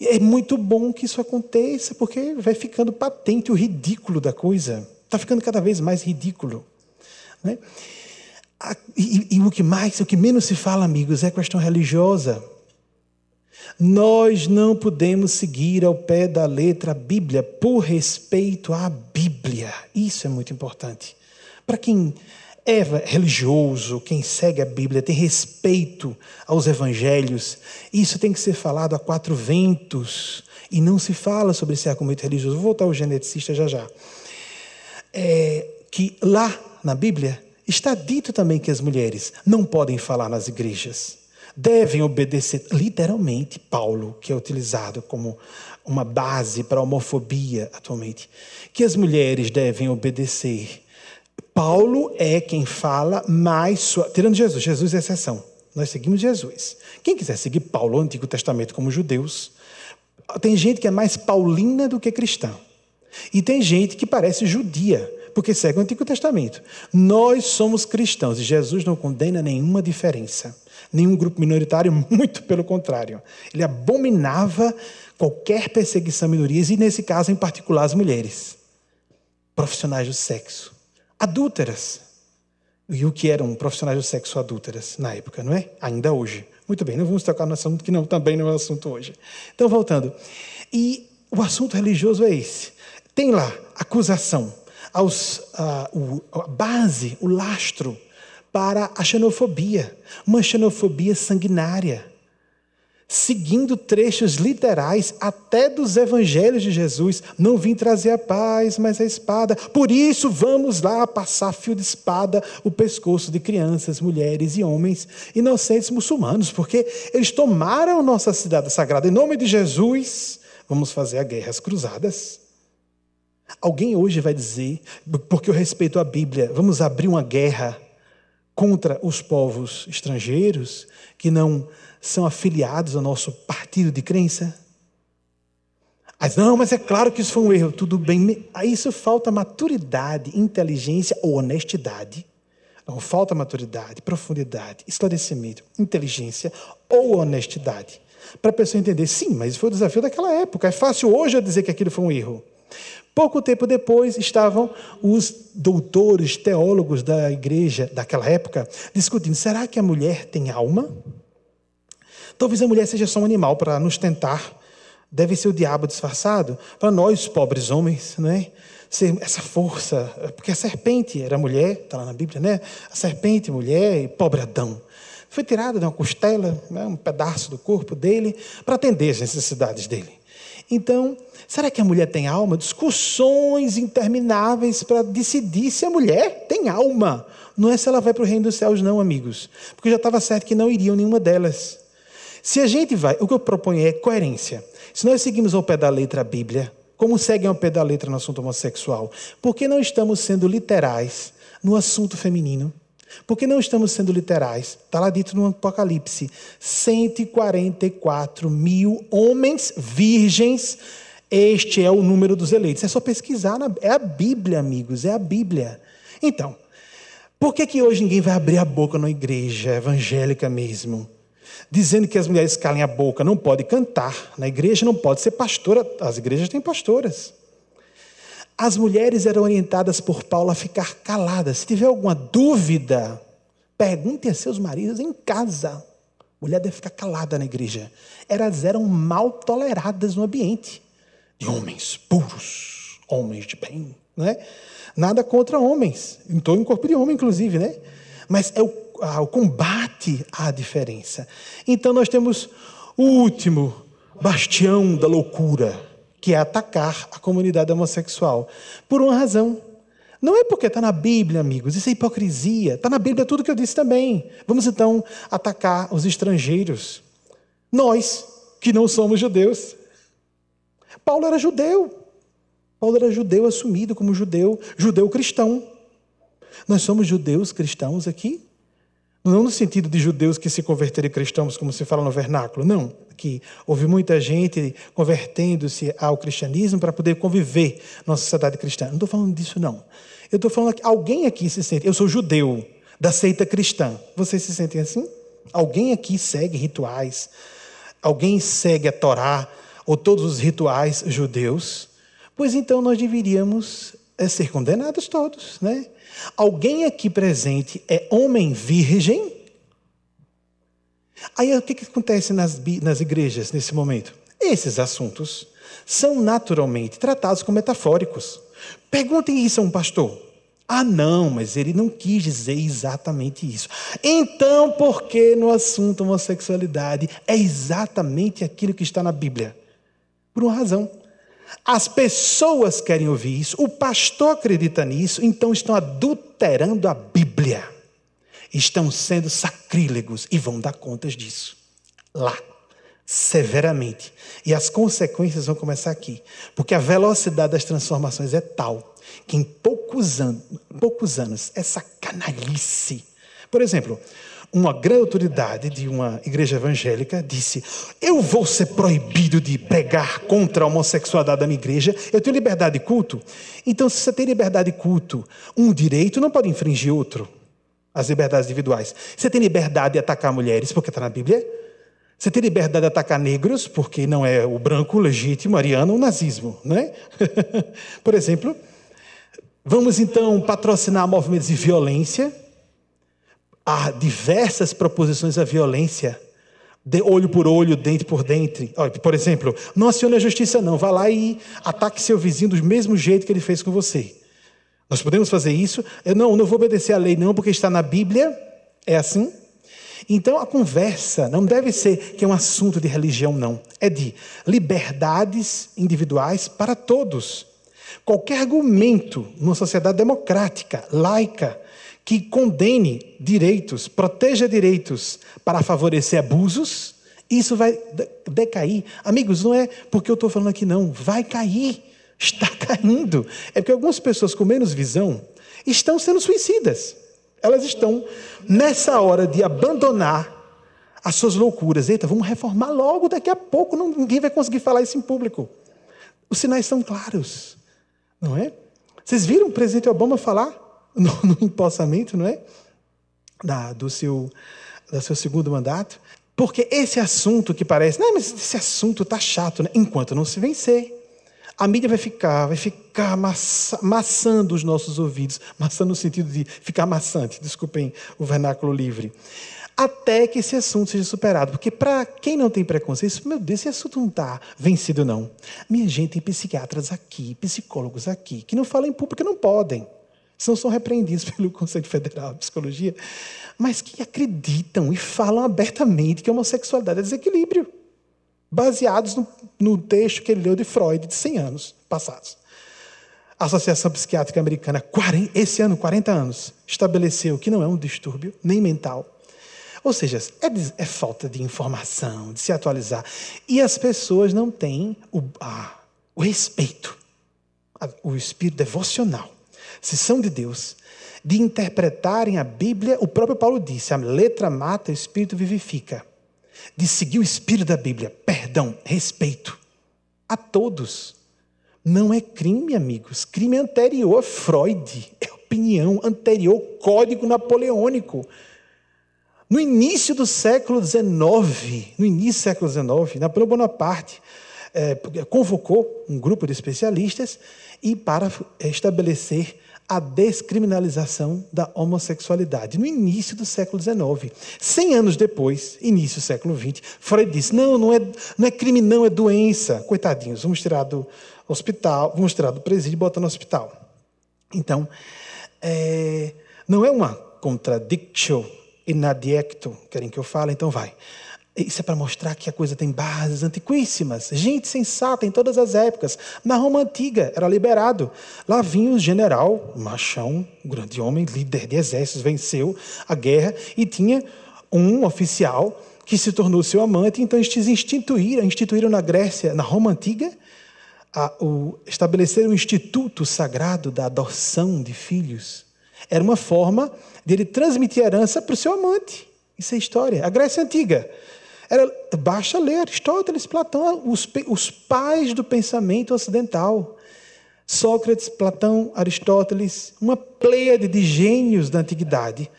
E é muito bom que isso aconteça, porque vai ficando patente o ridículo da coisa. Está ficando cada vez mais ridículo. Né? E, e, o que mais, o que menos se fala, amigos, é a questão religiosa. Nós não podemos seguir ao pé da letra a Bíblia por respeito à Bíblia. Isso é muito importante. Para quem é religioso, quem segue a Bíblia, tem respeito aos evangelhos. Isso tem que ser falado a quatro ventos. E não se fala sobre esse argumento religioso. Vou voltar ao geneticista já já. É, que lá na Bíblia está dito também que as mulheres não podem falar nas igrejas. Devem obedecer, literalmente, Paulo, que é utilizado como uma base para a homofobia atualmente, que as mulheres devem obedecer Paulo é quem fala mais. Sua... Tirando Jesus, Jesus é exceção. Nós seguimos Jesus. Quem quiser seguir Paulo, o Antigo Testamento, como judeus, tem gente que é mais paulina do que cristã. E tem gente que parece judia, porque segue o Antigo Testamento. Nós somos cristãos e Jesus não condena nenhuma diferença. Nenhum grupo minoritário, muito pelo contrário. Ele abominava qualquer perseguição a minorias e, nesse caso em particular, as mulheres, profissionais do sexo adúlteras. E o que eram profissionais do sexo adúlteras na época, não é? Ainda hoje. Muito bem, não vamos tocar no assunto que não, também não é o assunto hoje. Então, voltando. E o assunto religioso é esse. Tem lá acusação, aos, a, ah, o, a base, o lastro para a xenofobia, uma xenofobia sanguinária seguindo trechos literais até dos evangelhos de Jesus. Não vim trazer a paz, mas a espada. Por isso, vamos lá passar fio de espada o pescoço de crianças, mulheres e homens inocentes muçulmanos, porque eles tomaram nossa cidade sagrada. Em nome de Jesus, vamos fazer a guerra às cruzadas. Alguém hoje vai dizer, porque eu respeito a Bíblia, vamos abrir uma guerra contra os povos estrangeiros que não são afiliados ao nosso partido de crença? Mas não, mas é claro que isso foi um erro. Tudo bem. A isso falta maturidade, inteligência ou honestidade. Não, falta maturidade, profundidade, esclarecimento, inteligência ou honestidade. Para a pessoa entender, sim, mas foi o desafio daquela época. É fácil hoje eu dizer que aquilo foi um erro. Pouco tempo depois estavam os doutores, teólogos da igreja daquela época discutindo: será que a mulher tem alma? Talvez a mulher seja só um animal para nos tentar. Deve ser o diabo disfarçado para nós, pobres homens, né? Ser essa força, porque a serpente era mulher, está lá na Bíblia, né? A serpente, mulher e pobre Adão. Foi tirada de uma costela, né? um pedaço do corpo dele, para atender as necessidades dele. Então, será que a mulher tem alma? Discussões intermináveis para decidir se a mulher tem alma. Não é se ela vai para o reino dos céus, não, amigos. Porque já estava certo que não iriam nenhuma delas. Se a gente vai, o que eu proponho é coerência. Se nós seguimos ao pé da letra a Bíblia, como seguem ao pé da letra no assunto homossexual, por que não estamos sendo literais no assunto feminino? Porque não estamos sendo literais. Está lá dito no Apocalipse: 144 mil homens virgens. Este é o número dos eleitos. É só pesquisar. Na... É a Bíblia, amigos. É a Bíblia. Então, por que, que hoje ninguém vai abrir a boca na igreja evangélica mesmo? Dizendo que as mulheres calem a boca, não pode cantar na igreja, não pode ser pastora. As igrejas têm pastoras. As mulheres eram orientadas por Paulo a ficar caladas. Se tiver alguma dúvida, pergunte a seus maridos em casa. Mulher deve ficar calada na igreja. Elas eram mal toleradas no ambiente. de homens puros, homens de bem, né? Nada contra homens. Estou em corpo de homem, inclusive, né? Mas é o, o combate à diferença. Então nós temos o último bastião da loucura que é atacar a comunidade homossexual. Por uma razão. Não é porque está na Bíblia, amigos, isso é hipocrisia. Está na Bíblia tudo que eu disse também. Vamos então atacar os estrangeiros. Nós, que não somos judeus. Paulo era judeu. Paulo era judeu assumido como judeu, judeu cristão. Nós somos judeus cristãos aqui? Não no sentido de judeus que se converteram cristãos, como se fala no vernáculo, não. Que houve muita gente convertendo-se ao cristianismo para poder conviver na sociedade cristã. Não estou falando disso, não. Eu estou falando que alguém aqui se sente. Eu sou judeu da seita cristã. Vocês se sentem assim? Alguém aqui segue rituais? Alguém segue a Torá ou todos os rituais judeus? Pois então nós deveríamos é ser condenados todos, né? Alguém aqui presente é homem virgem? Aí o que, que acontece nas, nas igrejas nesse momento? Esses assuntos são naturalmente tratados como metafóricos. Perguntem isso a um pastor. Ah, não, mas ele não quis dizer exatamente isso. Então, por que no assunto homossexualidade é exatamente aquilo que está na Bíblia? Por uma razão. As pessoas querem ouvir isso, o pastor acredita nisso, então estão adulterando a Bíblia. Estão sendo sacrílegos e vão dar contas disso. Lá, severamente. E as consequências vão começar aqui. Porque a velocidade das transformações é tal que em poucos, poucos anos, essa é canalice. Por exemplo, uma grande autoridade de uma igreja evangélica disse: Eu vou ser proibido de pregar contra a homossexualidade da minha igreja, eu tenho liberdade de culto. Então, se você tem liberdade de culto, um direito não pode infringir outro, as liberdades individuais. Você tem liberdade de atacar mulheres, porque está na Bíblia. Você tem liberdade de atacar negros, porque não é o branco legítimo, ariano, o nazismo, né? Por exemplo, vamos então patrocinar movimentos de violência há diversas proposições à violência. De olho por olho, dente por dente. Por exemplo, não acione é a justiça, não. Vá lá e ataque seu vizinho do mesmo jeito que ele fez com você. Nós podemos fazer isso? Eu não, não vou obedecer à lei, não, porque está na Bíblia. É assim? Então a conversa não deve ser que é um assunto de religião, não. É de liberdades individuais para todos. Qualquer argumento numa sociedade democrática, laica, que condene direitos, proteja direitos para favorecer abusos, isso vai decair. Amigos, não é porque eu estou falando aqui, não. Vai cair. Está caindo. É porque algumas pessoas com menos visão estão sendo suicidas. Elas estão nessa hora de abandonar as suas loucuras. Eita, vamos reformar logo, daqui a pouco ninguém vai conseguir falar isso em público. Os sinais são claros, não é? Vocês viram o presidente Obama falar no, no empossamento, não é? Da, do, seu, do seu segundo mandato. Porque esse assunto que parece, não, mas esse assunto está chato, né? enquanto não se vencer, a mídia vai ficar, vai ficar amassando os nossos ouvidos, amassando no sentido de ficar amassante, desculpem o vernáculo livre, até que esse assunto seja superado. Porque para quem não tem preconceito, meu Deus, esse assunto não está vencido não. Minha gente tem psiquiatras aqui, psicólogos aqui, que não falam em público, não podem. Não são repreendidos pelo Conselho Federal de Psicologia, mas que acreditam e falam abertamente que a homossexualidade é desequilíbrio, baseados no, no texto que ele leu de Freud de 100 anos passados. A Associação Psiquiátrica Americana, 40, esse ano, 40 anos, estabeleceu que não é um distúrbio, nem mental. Ou seja, é, é falta de informação, de se atualizar. E as pessoas não têm o, o respeito, o espírito devocional se são de Deus, de interpretarem a Bíblia, o próprio Paulo disse: a letra mata, o espírito vivifica. De seguir o espírito da Bíblia, perdão, respeito a todos. Não é crime, amigos. Crime anterior a Freud, é opinião anterior, código napoleônico. No início do século XIX, no início do século XIX, Napoleão Bonaparte é, convocou um grupo de especialistas e para estabelecer a descriminalização da homossexualidade, no início do século XIX. Cem anos depois, início do século XX, Freud disse: não, não é, não é crime, não, é doença. Coitadinhos, vamos tirar do hospital, vamos tirar do presídio e botar no hospital. Então, é, não é uma contradiction inadiecto, querem que eu fale, então vai. Isso é para mostrar que a coisa tem bases antiquíssimas. Gente sensata em todas as épocas. Na Roma antiga era liberado. Lá vinha o general, machão, um grande homem, líder de exércitos, venceu a guerra e tinha um oficial que se tornou seu amante. Então eles instituíram, instituíram na Grécia, na Roma antiga, a, o, estabeleceram um instituto sagrado da adoção de filhos. Era uma forma dele transmitir a herança para o seu amante. Isso é história. A Grécia antiga. Era, basta ler Aristóteles, Platão, os, os pais do pensamento ocidental. Sócrates, Platão, Aristóteles, uma pleiade de gênios da antiguidade.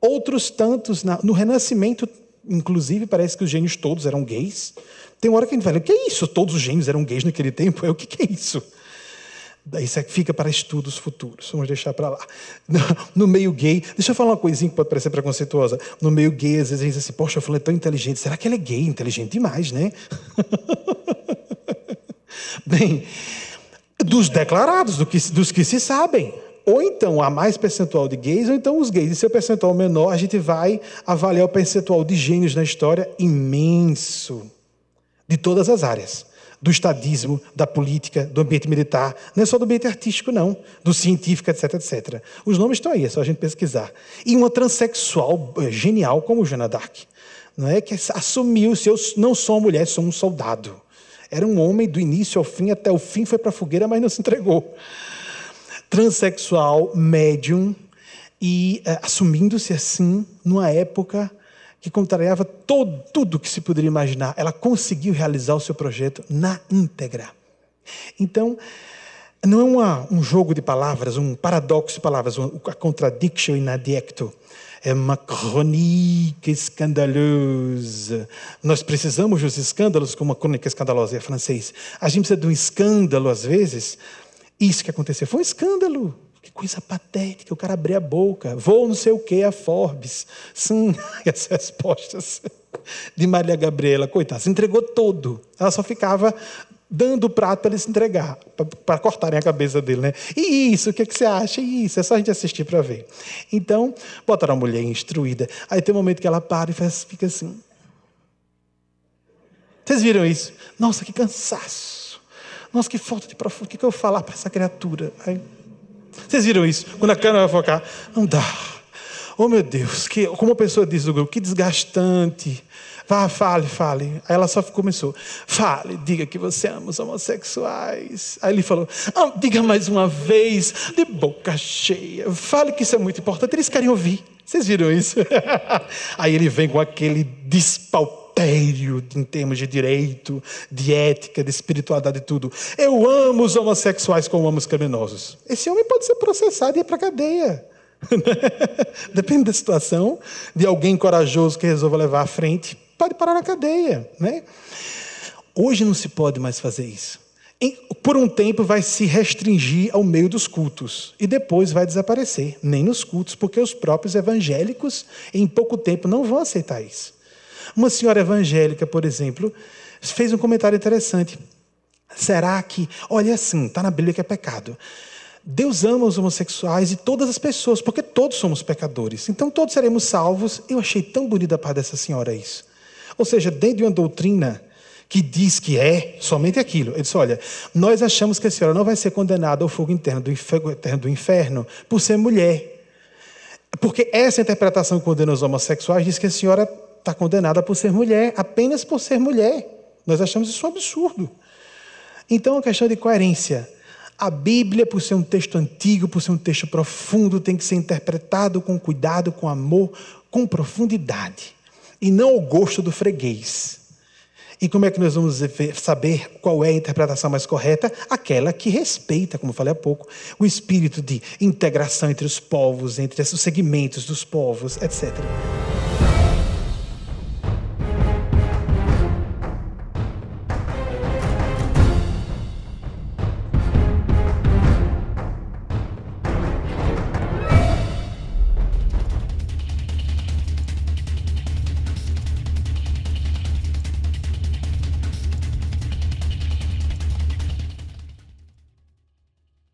Outros tantos, na, no Renascimento, inclusive, parece que os gênios todos eram gays. Tem uma hora que a gente fala, o que é isso? Todos os gênios eram gays naquele tempo? É, o que, que é isso? Isso fica para estudos futuros, vamos deixar para lá. No meio gay, deixa eu falar uma coisinha que pode parecer preconceituosa. No meio gay, às vezes a gente diz assim, poxa, fulano é tão inteligente, será que ele é gay? Inteligente demais, né? Bem, dos declarados, do que, dos que se sabem. Ou então há mais percentual de gays, ou então os gays. E se o percentual menor, a gente vai avaliar o percentual de gênios na história imenso, de todas as áreas do estadismo, da política, do ambiente militar, não é só do ambiente artístico, não, do científico, etc, etc. Os nomes estão aí, é só a gente pesquisar. E uma transexual eh, genial como Joana d'Arc, não é que assumiu-se, eu não sou uma mulher, sou um soldado. Era um homem do início ao fim, até o fim foi para a fogueira, mas não se entregou. Transsexual, médium, e uh, assumindo-se assim, numa época que contrariava todo, tudo que se poderia imaginar. Ela conseguiu realizar o seu projeto na íntegra. Então, não é uma, um jogo de palavras, um paradoxo de palavras, a contradiction in É uma crônica escandalosa. Nós precisamos dos escândalos como uma crônica escandalosa, é francês. A gente precisa de um escândalo, às vezes. Isso que aconteceu foi um escândalo coisa patética, o cara abriu a boca, vou não sei o que a Forbes. Sim, as respostas de Maria Gabriela, coitada, se entregou todo. Ela só ficava dando o prato para ele se entregar, para cortarem a cabeça dele, né? E isso, o que, é que você acha? E isso, é só a gente assistir para ver. Então, botaram a mulher instruída. Aí tem um momento que ela para e faz, fica assim. Vocês viram isso? Nossa, que cansaço. Nossa, que falta de profundo. O que, que eu vou falar para essa criatura? Aí, vocês viram isso? Quando a câmera vai focar, não dá. Oh meu Deus, que, como a pessoa diz do grupo, que desgastante. Vá, fale, fale. Aí ela só começou. Fale, diga que você ama os homossexuais. Aí ele falou: ah, diga mais uma vez, de boca cheia. Fale que isso é muito importante. Eles querem ouvir. Vocês viram isso? Aí ele vem com aquele despalpado adultério em termos de direito, de ética, de espiritualidade e tudo. Eu amo os homossexuais como amo os criminosos. Esse homem pode ser processado e ir para a cadeia. Depende da situação, de alguém corajoso que resolva levar à frente, pode parar na cadeia. Né? Hoje não se pode mais fazer isso. Por um tempo vai se restringir ao meio dos cultos e depois vai desaparecer, nem nos cultos, porque os próprios evangélicos em pouco tempo não vão aceitar isso. Uma senhora evangélica, por exemplo, fez um comentário interessante. Será que, olha assim, está na Bíblia que é pecado. Deus ama os homossexuais e todas as pessoas, porque todos somos pecadores. Então todos seremos salvos. Eu achei tão bonita a parte dessa senhora isso. Ou seja, dentro de uma doutrina que diz que é somente aquilo. Ele disse: olha, nós achamos que a senhora não vai ser condenada ao fogo interno do inferno, do inferno por ser mulher. Porque essa interpretação que condena os homossexuais diz que a senhora está condenada por ser mulher, apenas por ser mulher. Nós achamos isso um absurdo. Então, a questão de coerência. A Bíblia, por ser um texto antigo, por ser um texto profundo, tem que ser interpretado com cuidado, com amor, com profundidade. E não o gosto do freguês. E como é que nós vamos saber qual é a interpretação mais correta? Aquela que respeita, como falei há pouco, o espírito de integração entre os povos, entre os segmentos dos povos, etc.